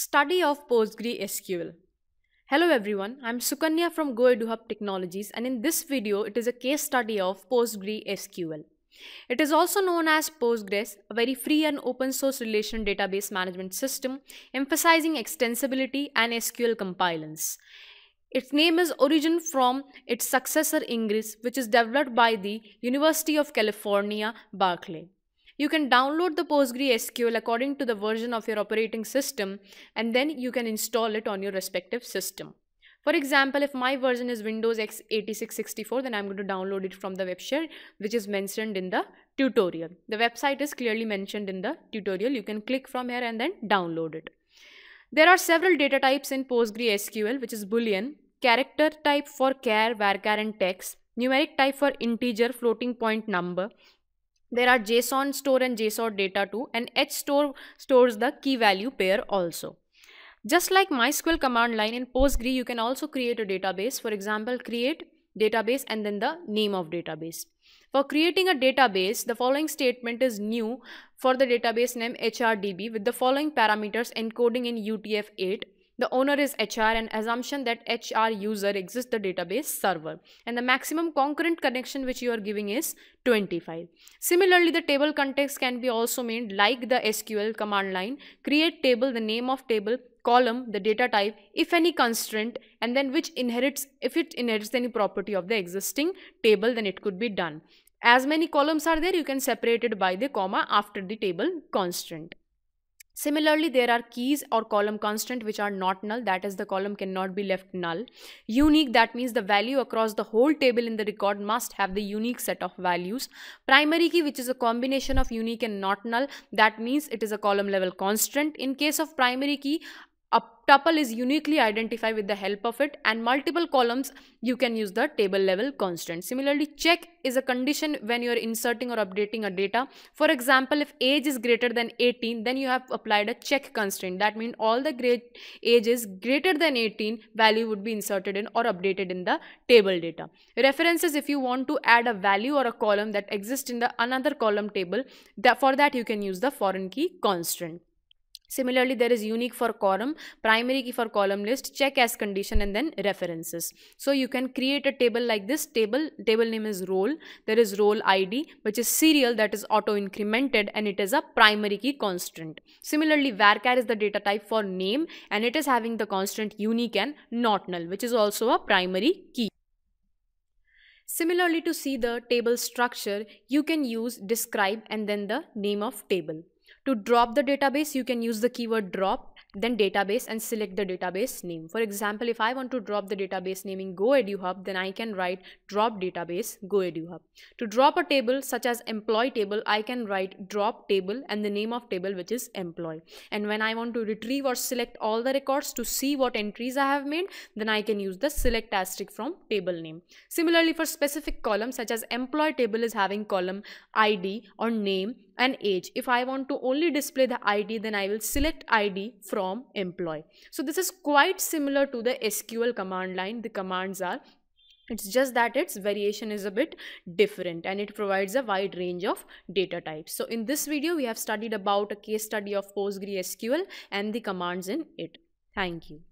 Study of PostgreSQL. Hello everyone, I'm Sukanya from GoEduHub Technologies and in this video it is a case study of PostgreSQL. It is also known as Postgres, a very free and open source relational database management system emphasizing extensibility and SQL compilance. Its name is origin from its successor Ingress which is developed by the University of California, Berkeley. You can download the PostgreSQL according to the version of your operating system and then you can install it on your respective system. For example, if my version is Windows x 86 64, then I'm going to download it from the web share, which is mentioned in the tutorial. The website is clearly mentioned in the tutorial. You can click from here and then download it. There are several data types in PostgreSQL, which is Boolean, character type for char, varchar and text, numeric type for integer, floating point number, there are JSON store and JSON data too and store stores the key value pair also. Just like MySQL command line in Postgre, you can also create a database. For example, create database and then the name of database. For creating a database, the following statement is new for the database name HRDB with the following parameters encoding in UTF-8 the owner is HR and assumption that HR user exists the database server. And the maximum concurrent connection which you are giving is 25. Similarly, the table context can be also made like the SQL command line, create table, the name of table, column, the data type, if any constraint, and then which inherits, if it inherits any property of the existing table, then it could be done. As many columns are there, you can separate it by the comma after the table constraint. Similarly, there are keys or column constant which are not null, that is the column cannot be left null. Unique, that means the value across the whole table in the record must have the unique set of values. Primary key, which is a combination of unique and not null, that means it is a column level constant. In case of primary key, a tuple is uniquely identified with the help of it and multiple columns you can use the table level constant. Similarly, check is a condition when you are inserting or updating a data. For example, if age is greater than 18, then you have applied a check constraint. That means all the grade ages greater than 18 value would be inserted in or updated in the table data. References if you want to add a value or a column that exists in the another column table, that for that you can use the foreign key constraint. Similarly, there is unique for column, primary key for column list, check as condition and then references. So you can create a table like this table, table name is role, there is role ID which is serial that is auto incremented and it is a primary key constant. Similarly, varchar is the data type for name and it is having the constant unique and not null which is also a primary key. Similarly to see the table structure, you can use describe and then the name of table. To drop the database, you can use the keyword drop, then database and select the database name. For example, if I want to drop the database naming Go GoEduHub, then I can write drop database GoEduHub. To drop a table such as employee table, I can write drop table and the name of table which is employee. And when I want to retrieve or select all the records to see what entries I have made, then I can use the select asterisk from table name. Similarly, for specific columns such as employee table is having column ID or name and age. If I want to only display the ID, then I will select ID from employee. So this is quite similar to the SQL command line. The commands are it's just that its variation is a bit different and it provides a wide range of data types. So in this video, we have studied about a case study of PostgreSQL and the commands in it. Thank you.